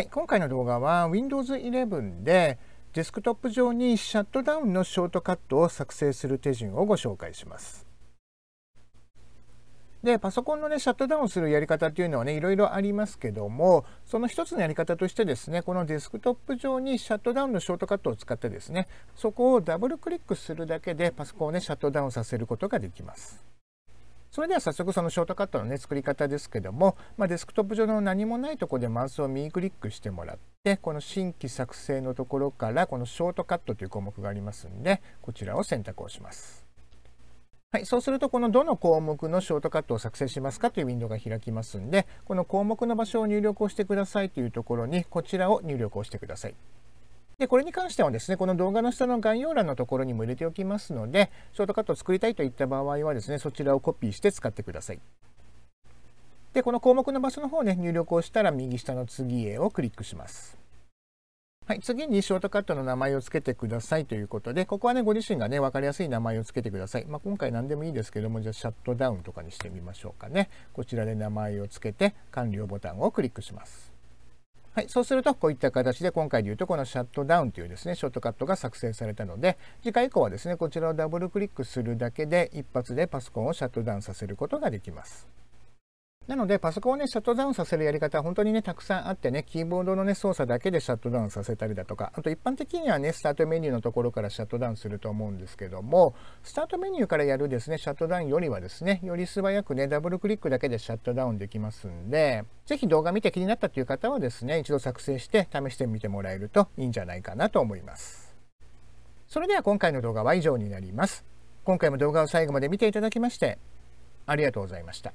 はい、今回の動画は Windows 11でデスクトップ上にシャットダウンのショートカットを作成する手順をご紹介します。でパソコンのねシャットダウンするやり方っていうのはねいろいろありますけどもその一つのやり方としてですねこのデスクトップ上にシャットダウンのショートカットを使ってですねそこをダブルクリックするだけでパソコンをねシャットダウンさせることができます。それでは早速そのショートカットのね作り方ですけども、まあ、デスクトップ上の何もないとこでマウスを右クリックしてもらってこの新規作成のところからこのショートカットという項目がありますんでこちらを選択をします。はい、そうするとこのどの項目のショートカットを作成しますかというウィンドウが開きますんでこの項目の場所を入力をしてくださいというところにこちらを入力をしてください。で、これに関してはですね、この動画の下の概要欄のところにも入れておきますので、ショートカットを作りたいといった場合はですね、そちらをコピーして使ってください。で、この項目の場所の方ね、入力をしたら右下の次へをクリックします。はい、次にショートカットの名前を付けてくださいということで、ここはね、ご自身がね、分かりやすい名前を付けてください。まあ、今回何でもいいですけども、じゃあシャットダウンとかにしてみましょうかね。こちらで名前を付けて、完了ボタンをクリックします。はい、そうするとこういった形で今回でいうとこのシャットダウンというですねショートカットが作成されたので次回以降はですねこちらをダブルクリックするだけで一発でパソコンをシャットダウンさせることができます。なのでパソコンをねシャットダウンさせるやり方は本当にねたくさんあってねキーボードのね操作だけでシャットダウンさせたりだとかあと一般的にはねスタートメニューのところからシャットダウンすると思うんですけどもスタートメニューからやるですねシャットダウンよりはですねより素早くねダブルクリックだけでシャットダウンできますんで是非動画見て気になったという方はですね一度作成して試してみてもらえるといいんじゃないかなと思います。それでは今回の動画は以上になります。今回も動画を最後まで見ていただきましてありがとうございました。